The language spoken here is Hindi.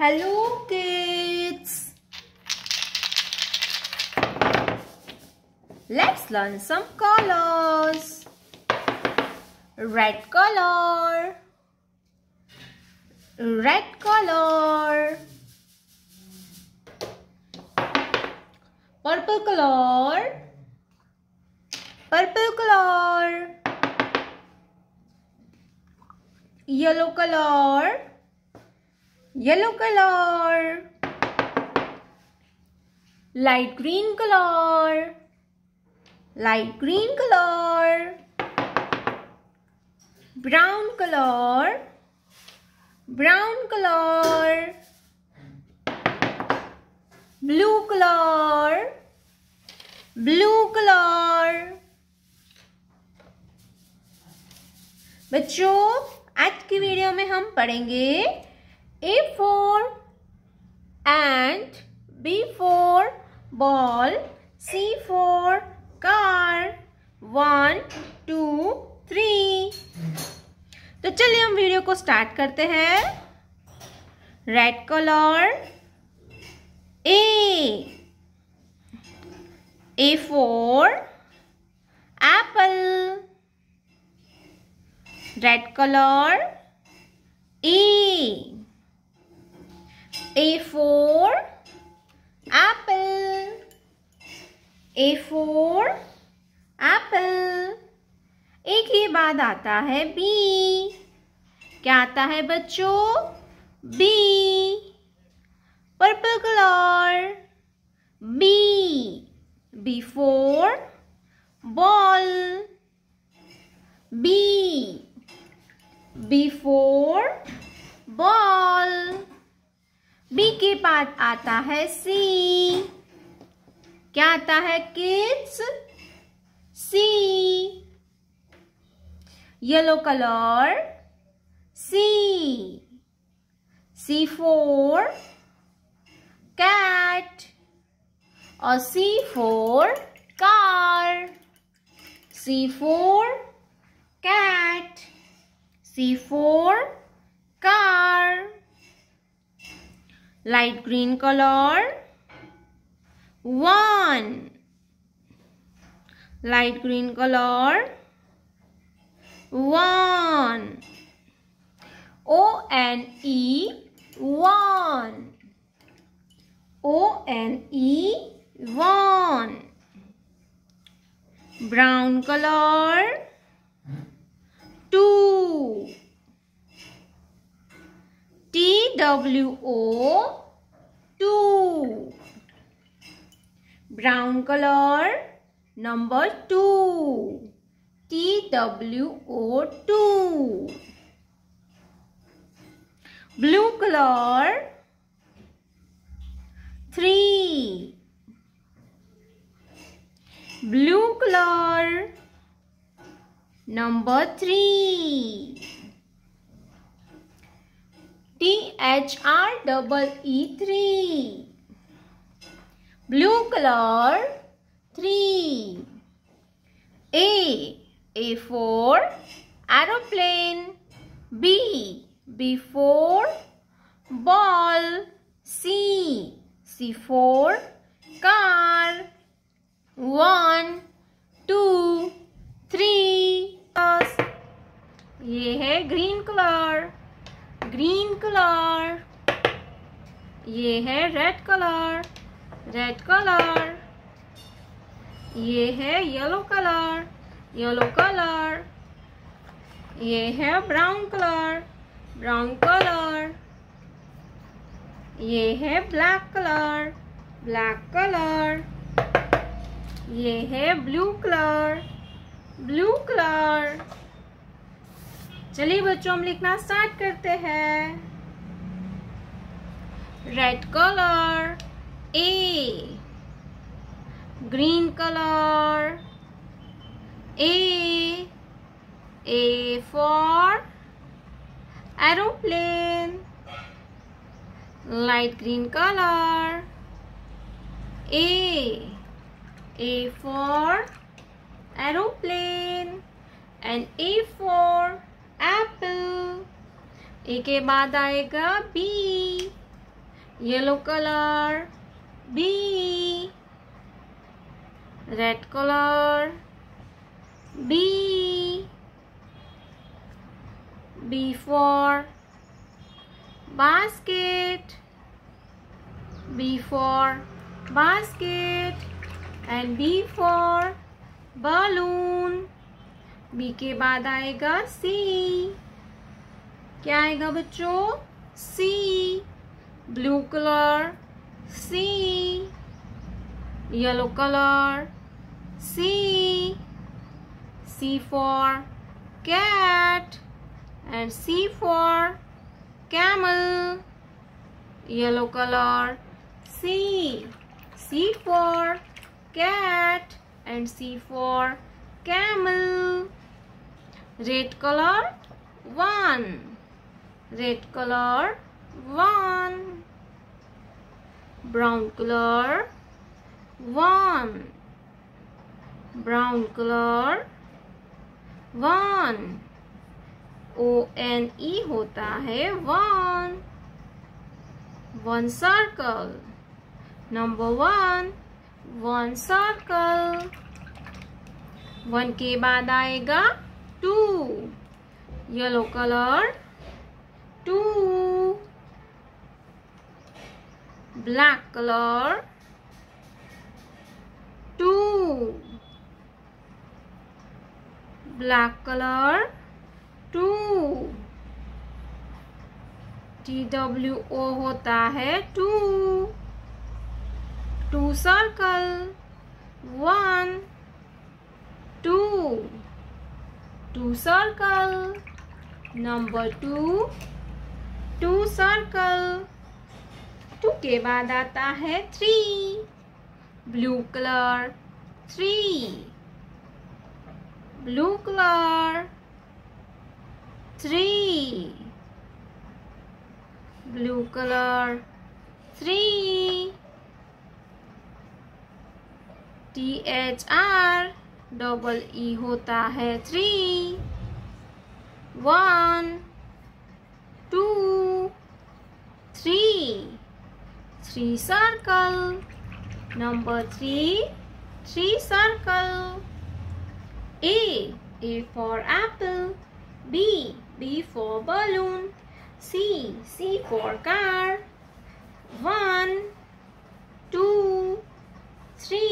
Hello kids! Let's learn some colors. Red color. Red color. Purple color. Purple color. Yellow color yellow colour light green colour light green colour brown colour brown colour blue colour blue colour बच्चों आज की वीडियो में हम पढ़ेंगे A four and B four ball. C four car. One two three. तो चलिए हम वीडियो को स्टार्ट करते हैं red colour A A for apple red colour E A for apple. A for apple. एक ही बाद आता है B. क्या आता है बच्चों B. Purple color. B. B for ball. B. B for ball. B के बाद आता है सी क्या आता है kids C yellow colour C C for cat और C for car C for C for light green color one light green color one o n e one o n e one brown color two BWO2. Brown color number 2. two 2 Blue color 3. Blue color number 3. H R double E three. Blue color three. A A for aeroplane. B B for ball. C C for car. One, two, three. ये है ग्रीन कलर ग्रीन कलर ये है रेड कलर रेड कलर ये है येलो कलर येलो कलर ये है ब्राउन कलर ब्राउन कलर ये है ब्लैक कलर ब्लैक कलर ये है ब्लू कलर ब्लू कलर चलिए बच्चों हम लिखना स्टार्ट करते हैं red colour A green colour A A for aeroplane light green colour A A for aeroplane and A for apple A के बाद आएगा B yellow colour B red colour B B for basket B for basket and B for balloon B के बाद आएगा सी क्या आएगा बच्चों C blue colour C yellow colour C C for cat and C for camel yellow colour C C for cat and C for camel red color 1 red color 1 brown color 1 brown color 1 O N E होता है one one circle number one one circle one के बाद आएगा two yellow colour two black color two black color two T W O होता है two two circle one two circle number two two circle two के बाद आता है three blue colour three blue colour three blue colour three T H R double E होता है three one two three three circle number three three circle A A for apple B B for balloon C C for car one two three